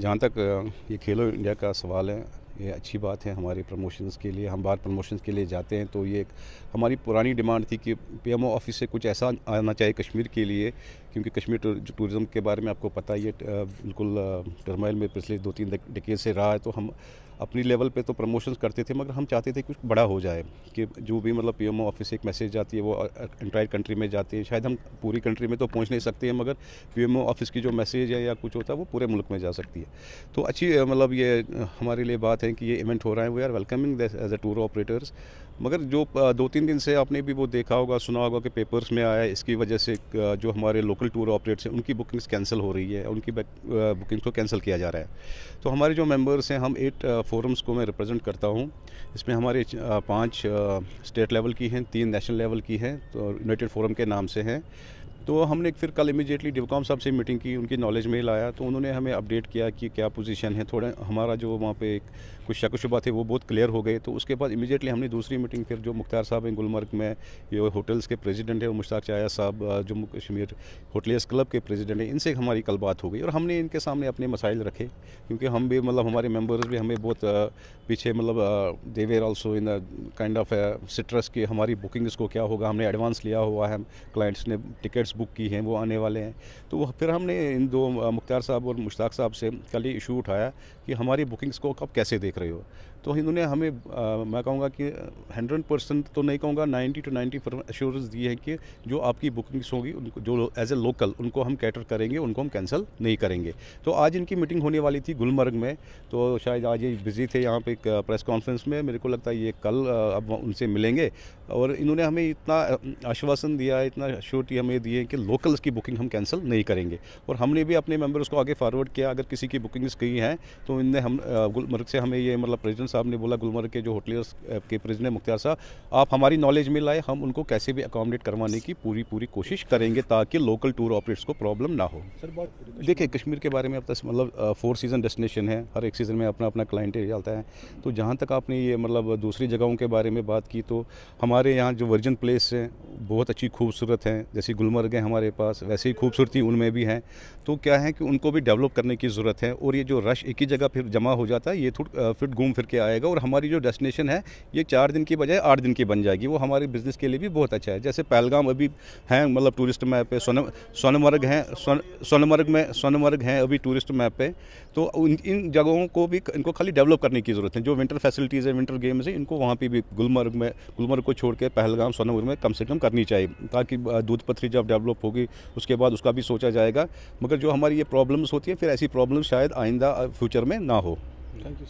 जहाँ तक ये खेलो इंडिया का सवाल है ये अच्छी बात है हमारे प्रमोशंस के लिए हम बाहर प्रमोशंस के लिए जाते हैं तो ये एक हमारी पुरानी डिमांड थी कि पीएमओ ऑफिस से कुछ ऐसा आना चाहिए कश्मीर के लिए क्योंकि कश्मीर टूरिज़्म के बारे में आपको पता ही है बिल्कुल टर्माइल में पिछले दो तीन डेकेज से रहा है तो हम अपनी लेवल पे तो प्रमोशन करते थे मगर हम चाहते थे कुछ बड़ा हो जाए कि जो भी मतलब पीएमओ ऑफिस से एक मैसेज जाती है वो इंटायर कंट्री में जाती है शायद हम पूरी कंट्री में तो पहुंच नहीं सकते हैं मगर पीएमओ ऑफिस की जो मैसेज है या कुछ होता है वो पूरे मुल्क में जा सकती है तो अच्छी मतलब ये हमारे लिए बात है कि ये इवेंट हो रहा है we are welcoming as a tour operators मगर जो दो तीन दिन से आपने भी वो देखा होगा सुना होगा कि पेपर्स में आया इसकी वजह से जो हमारे लोकल टूर ऑपरेटर्स हैं उनकी बुकिंग्स कैंसिल हो रही है उनकी बुकिंग्स को कैंसिल किया जा रहा है तो हमारे जो मेंबर्स हैं हम एट फोरम्स को मैं रिप्रेजेंट करता हूँ इसमें हमारे पाँच स्टेट लेवल की हैं तीन नेशनल लेवल की हैं तो यूनाइटेड फोरम के नाम से हैं तो हमने फिर कल इमीडिएटली डिवकॉम साहब से मीटिंग की उनकी नॉलेज में लाया तो उन्होंने हमें अपडेट किया कि क्या पोजीशन है थोड़ा हमारा जो वहाँ पे कुछ शक शुबा थे वो बहुत क्लियर हो गए तो उसके बाद इमीडिएटली हमने दूसरी मीटिंग फिर जो मुख्तार साहब हैं गुलमर्ग में ये होटल्स के प्रेजिडेंट हैं मुश्ताक चाया साहब जम्मू कश्मीर होटलियर्स क्लब के प्रेजिडेंट हैं इनसे हमारी कल बात हो गई और हमने इनके सामने अपने मसाइल रखे क्योंकि हम भी मतलब हमारे मेम्बर्स भी हमें बहुत पीछे मतलब they were also in kind of सिट्रस की हमारी बुकिंग्स को क्या होगा हमने एडवांस लिया हुआ है क्लाइंट्स ने टिकट्स बुक की हैं वो आने वाले हैं तो वह फिर हमने इन दो मुख्तार साहब और मुश्ताक साहब से कल ही इशू उठाया कि हमारी बुकिंग्स को कब कैसे देख रहे हो तो इन्होंने हमें आ, मैं कहूँगा कि हंड्रेड परसेंट तो नहीं कहूँगा नाइन्टी टू नाइन्टी एश्योरेंस दी है कि जो आपकी बुकिंग्स होगी उनको जो एज ए लोकल उनको हम कैटर करेंगे उनको हम कैंसिल नहीं करेंगे तो आज इनकी मीटिंग होने वाली थी गुलमर्ग में तो शायद आज ये बिज़ी थे यहाँ पे एक प्रेस कॉन्फ्रेंस में मेरे को लगता है ये कल अब उनसे मिलेंगे और इन्होंने हमें इतना आश्वासन दिया इतना श्योरिटी हमें दिए है कि लोकल्स की बुकिंग हम कैंसिल नहीं करेंगे और हमने भी अपने मेंबर को आगे फॉरवर्ड किया अगर किसी की बुकिंग्स की हैं तो इनने हम गुलमर्ग से हमें ये मतलब प्रेजिडेंट साहब ने बोला गुलमर्ग के जो होटलर्स के प्रेजिडेंट मुख्तार साहब आप हमारी नॉलेज में लाए हम उनको कैसे भी अकोमोडेट करवाने की पूरी पूरी कोशिश करेंगे ताकि लोकल टूर ऑपरेटर्स को प्रॉब्लम ना हो सर देखिए कश्मीर के बारे में अब तक मतलब फोर सीज़न डेस्टिनेशन है हर एक सीज़न में अपना अपना क्लाइंट जाता है तो जहाँ तक आपने ये मतलब दूसरी जगहों के बारे में बात की तो हमारे यहाँ जो वर्जन प्लेस हैं बहुत अच्छी खूबसूरत हैं जैसे गुलमर्ग वर्ग हैं हमारे पास वैसे ही खूबसूरती उनमें भी हैं तो क्या है कि उनको भी डेवलप करने की ज़रूरत है और ये जो रश एक ही जगह फिर जमा हो जाता है ये थोड़ा फिर घूम फिर के आएगा और हमारी जो डेस्टिनेशन है ये चार दिन की बजाय आठ दिन की बन जाएगी वो हमारे बिज़नेस के लिए भी बहुत अच्छा है जैसे पहलगाम अभी हैं मतलब टूरिस्ट मैप पे सोनमर्ग हैं सोनमर्ग में सोनमर्ग हैं अभी टूरिस्ट मैप पे तो इन जगहों को भी इनको खाली डेवलप करने की ज़रूरत है जो विंटर फैसिलिटीज़ है विंटर गेम्स हैं इनको वहाँ पर भी गुलमर्ग में गुलमर्ग को छोड़ के पहलगाम सोनमर्ग में कम से कम करनी चाहिए ताकि दूध पथरी जब डेवलप होगी उसके बाद उसका भी सोचा जाएगा मगर जो हमारी ये प्रॉब्लम्स होती है फिर ऐसी प्रॉब्लम शायद आइंदा फ्यूचर में ना हो थैंक यू